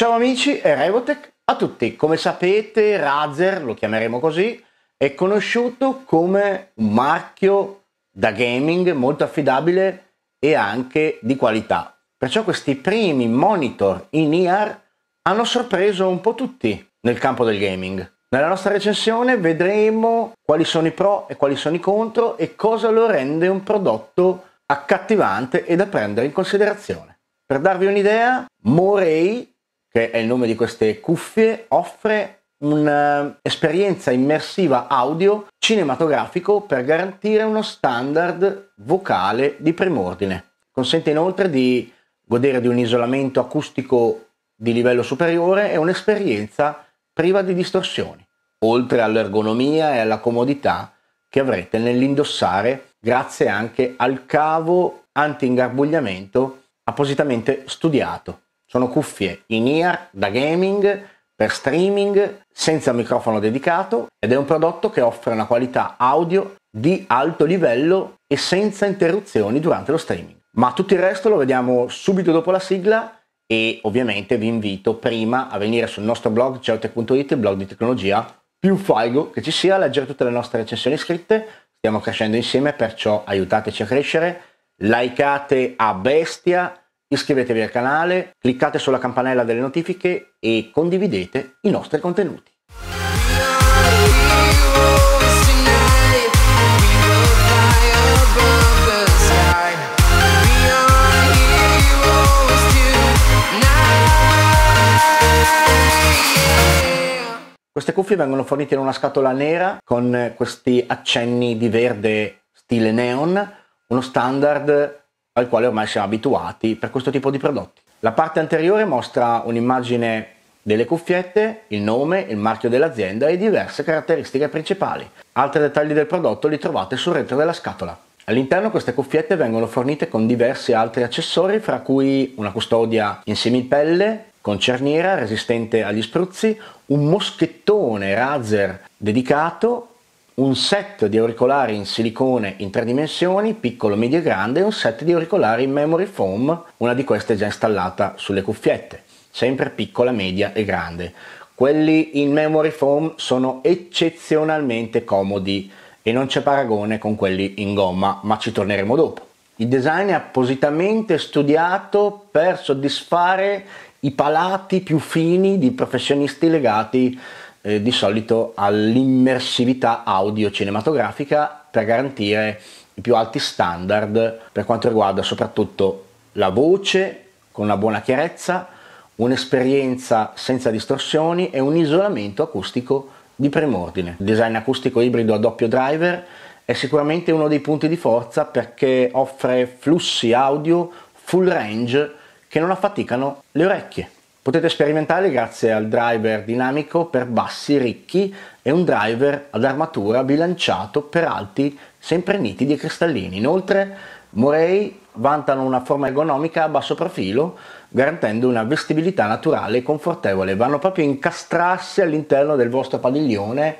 Ciao amici e Revotech a tutti! Come sapete Razer, lo chiameremo così, è conosciuto come un marchio da gaming molto affidabile e anche di qualità. Perciò questi primi monitor in ear hanno sorpreso un po' tutti nel campo del gaming. Nella nostra recensione vedremo quali sono i pro e quali sono i contro e cosa lo rende un prodotto accattivante e da prendere in considerazione. Per darvi un'idea, Morey che è il nome di queste cuffie, offre un'esperienza eh, immersiva audio cinematografico per garantire uno standard vocale di prim'ordine. Consente inoltre di godere di un isolamento acustico di livello superiore e un'esperienza priva di distorsioni, oltre all'ergonomia e alla comodità che avrete nell'indossare grazie anche al cavo anti-ingarbugliamento appositamente studiato. Sono cuffie in-ear da gaming per streaming senza microfono dedicato ed è un prodotto che offre una qualità audio di alto livello e senza interruzioni durante lo streaming. Ma tutto il resto lo vediamo subito dopo la sigla e ovviamente vi invito prima a venire sul nostro blog geotech.it, il blog di tecnologia più figo che ci sia, a leggere tutte le nostre recensioni scritte, stiamo crescendo insieme perciò aiutateci a crescere, likeate a bestia Iscrivetevi al canale, cliccate sulla campanella delle notifiche e condividete i nostri contenuti. Queste cuffie vengono fornite in una scatola nera con questi accenni di verde stile neon, uno standard al quale ormai siamo abituati per questo tipo di prodotti. La parte anteriore mostra un'immagine delle cuffiette, il nome, il marchio dell'azienda e diverse caratteristiche principali. Altri dettagli del prodotto li trovate sul retro della scatola. All'interno queste cuffiette vengono fornite con diversi altri accessori, fra cui una custodia in semipelle con cerniera resistente agli spruzzi, un moschettone razer dedicato un set di auricolari in silicone in tre dimensioni, piccolo, medio e grande, e un set di auricolari in memory foam, una di queste già installata sulle cuffiette, sempre piccola, media e grande. Quelli in memory foam sono eccezionalmente comodi e non c'è paragone con quelli in gomma, ma ci torneremo dopo. Il design è appositamente studiato per soddisfare i palati più fini di professionisti legati eh, di solito all'immersività audio cinematografica per garantire i più alti standard per quanto riguarda soprattutto la voce con una buona chiarezza, un'esperienza senza distorsioni e un isolamento acustico di prim'ordine. Il design acustico ibrido a doppio driver è sicuramente uno dei punti di forza perché offre flussi audio full range che non affaticano le orecchie. Potete sperimentare grazie al driver dinamico per bassi ricchi e un driver ad armatura bilanciato per alti sempre nitidi e cristallini. Inoltre Morei vantano una forma ergonomica a basso profilo garantendo una vestibilità naturale e confortevole. Vanno proprio a incastrarsi all'interno del vostro padiglione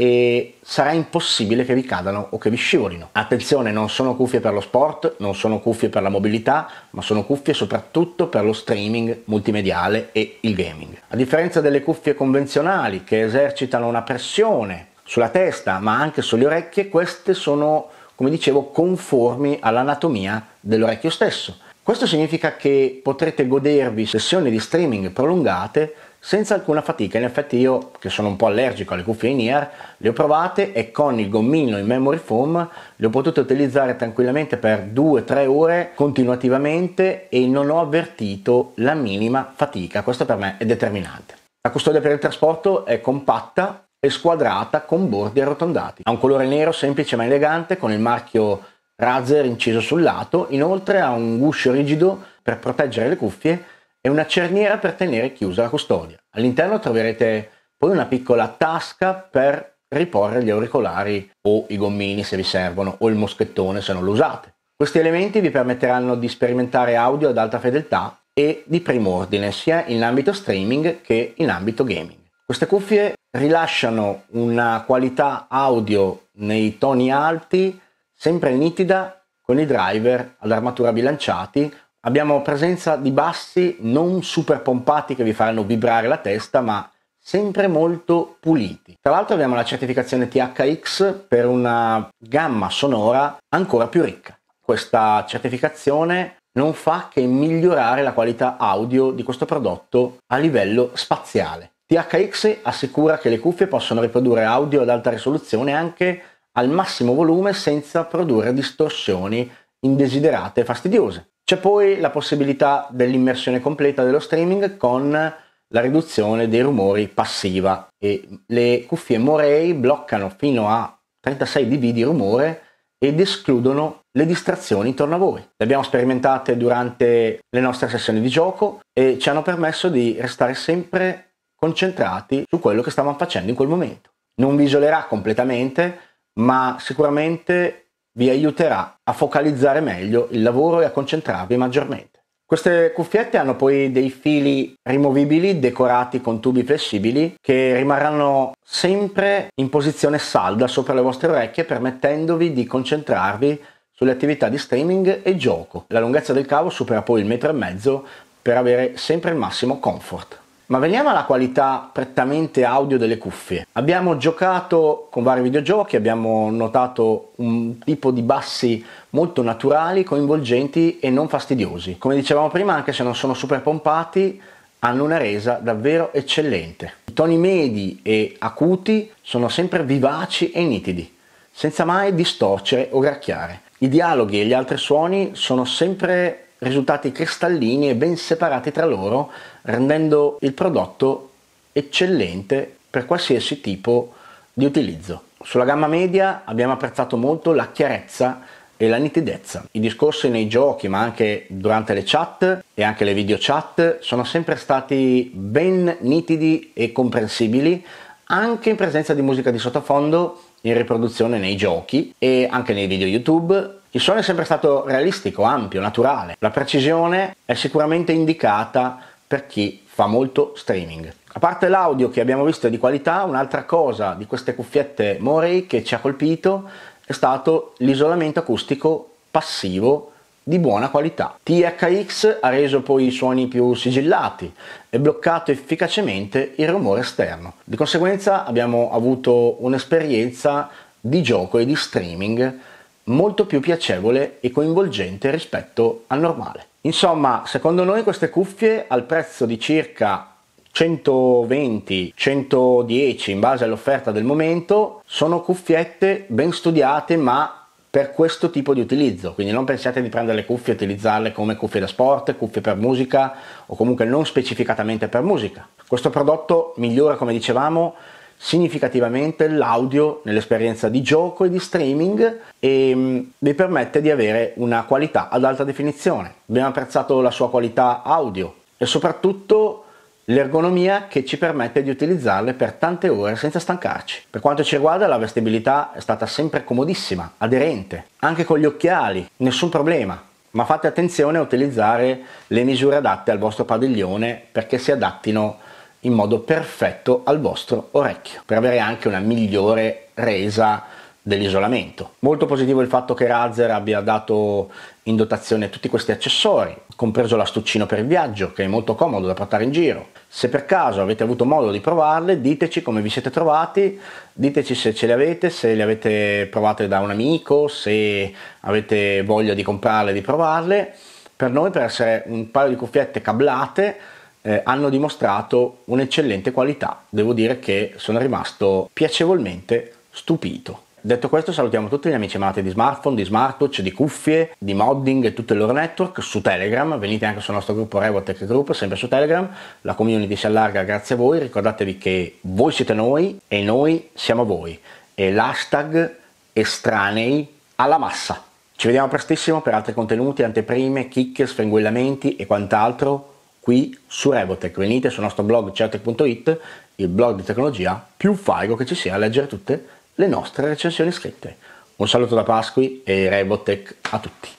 e sarà impossibile che vi cadano o che vi scivolino. Attenzione, non sono cuffie per lo sport, non sono cuffie per la mobilità, ma sono cuffie soprattutto per lo streaming multimediale e il gaming. A differenza delle cuffie convenzionali che esercitano una pressione sulla testa ma anche sulle orecchie, queste sono, come dicevo, conformi all'anatomia dell'orecchio stesso. Questo significa che potrete godervi sessioni di streaming prolungate senza alcuna fatica. In effetti io, che sono un po' allergico alle cuffie in ear, le ho provate e con il gommino in memory foam le ho potute utilizzare tranquillamente per 2-3 ore continuativamente e non ho avvertito la minima fatica. Questo per me è determinante. La custodia per il trasporto è compatta e squadrata con bordi arrotondati. Ha un colore nero semplice ma elegante con il marchio Razer inciso sul lato, inoltre ha un guscio rigido per proteggere le cuffie e una cerniera per tenere chiusa la custodia. All'interno troverete poi una piccola tasca per riporre gli auricolari o i gommini se vi servono o il moschettone se non lo usate. Questi elementi vi permetteranno di sperimentare audio ad alta fedeltà e di primo ordine sia in ambito streaming che in ambito gaming. Queste cuffie rilasciano una qualità audio nei toni alti sempre nitida con i driver ad armatura bilanciati Abbiamo presenza di bassi non super pompati che vi faranno vibrare la testa, ma sempre molto puliti. Tra l'altro abbiamo la certificazione THX per una gamma sonora ancora più ricca. Questa certificazione non fa che migliorare la qualità audio di questo prodotto a livello spaziale. THX assicura che le cuffie possono riprodurre audio ad alta risoluzione anche al massimo volume senza produrre distorsioni indesiderate e fastidiose. C'è poi la possibilità dell'immersione completa dello streaming con la riduzione dei rumori passiva e le cuffie Morey bloccano fino a 36 dB di rumore ed escludono le distrazioni intorno a voi. Le abbiamo sperimentate durante le nostre sessioni di gioco e ci hanno permesso di restare sempre concentrati su quello che stavamo facendo in quel momento. Non vi isolerà completamente, ma sicuramente vi aiuterà a focalizzare meglio il lavoro e a concentrarvi maggiormente. Queste cuffiette hanno poi dei fili rimovibili decorati con tubi flessibili che rimarranno sempre in posizione salda sopra le vostre orecchie permettendovi di concentrarvi sulle attività di streaming e gioco. La lunghezza del cavo supera poi il metro e mezzo per avere sempre il massimo comfort. Ma veniamo alla qualità prettamente audio delle cuffie. Abbiamo giocato con vari videogiochi, abbiamo notato un tipo di bassi molto naturali, coinvolgenti e non fastidiosi. Come dicevamo prima, anche se non sono super pompati, hanno una resa davvero eccellente. I toni medi e acuti sono sempre vivaci e nitidi, senza mai distorcere o gracchiare. I dialoghi e gli altri suoni sono sempre risultati cristallini e ben separati tra loro rendendo il prodotto eccellente per qualsiasi tipo di utilizzo. Sulla gamma media abbiamo apprezzato molto la chiarezza e la nitidezza. I discorsi nei giochi, ma anche durante le chat e anche le video chat, sono sempre stati ben nitidi e comprensibili, anche in presenza di musica di sottofondo in riproduzione nei giochi e anche nei video YouTube. Il suono è sempre stato realistico, ampio, naturale. La precisione è sicuramente indicata per chi fa molto streaming. A parte l'audio che abbiamo visto di qualità, un'altra cosa di queste cuffiette Morey che ci ha colpito è stato l'isolamento acustico passivo di buona qualità. THX ha reso poi i suoni più sigillati e bloccato efficacemente il rumore esterno. Di conseguenza abbiamo avuto un'esperienza di gioco e di streaming molto più piacevole e coinvolgente rispetto al normale. Insomma, secondo noi queste cuffie al prezzo di circa 120, 110 in base all'offerta del momento, sono cuffiette ben studiate ma per questo tipo di utilizzo, quindi non pensiate di prendere le cuffie e utilizzarle come cuffie da sport, cuffie per musica o comunque non specificatamente per musica. Questo prodotto migliora, come dicevamo, significativamente l'audio nell'esperienza di gioco e di streaming e vi mm, permette di avere una qualità ad alta definizione. Abbiamo apprezzato la sua qualità audio e soprattutto l'ergonomia che ci permette di utilizzarle per tante ore senza stancarci. Per quanto ci riguarda la vestibilità è stata sempre comodissima, aderente, anche con gli occhiali, nessun problema. Ma fate attenzione a utilizzare le misure adatte al vostro padiglione perché si adattino in modo perfetto al vostro orecchio, per avere anche una migliore resa dell'isolamento. Molto positivo il fatto che Razer abbia dato in dotazione tutti questi accessori, compreso l'astuccino per il viaggio, che è molto comodo da portare in giro. Se per caso avete avuto modo di provarle, diteci come vi siete trovati, diteci se ce le avete, se le avete provate da un amico, se avete voglia di comprarle, di provarle. Per noi, per essere un paio di cuffiette cablate, eh, hanno dimostrato un'eccellente qualità. Devo dire che sono rimasto piacevolmente stupito. Detto questo salutiamo tutti gli amici amati di smartphone, di smartwatch, di cuffie, di modding e tutto il loro network su Telegram, venite anche sul nostro gruppo Revotech Group, sempre su Telegram, la community si allarga grazie a voi, ricordatevi che voi siete noi e noi siamo voi e l'hashtag estranei alla massa. Ci vediamo prestissimo per altri contenuti, anteprime, chicche, sfrenguellamenti e quant'altro qui su Evotech. Venite sul nostro blog certec.it, il blog di tecnologia più figo che ci sia a leggere tutte le nostre recensioni scritte. Un saluto da Pasqui e Revotech a tutti.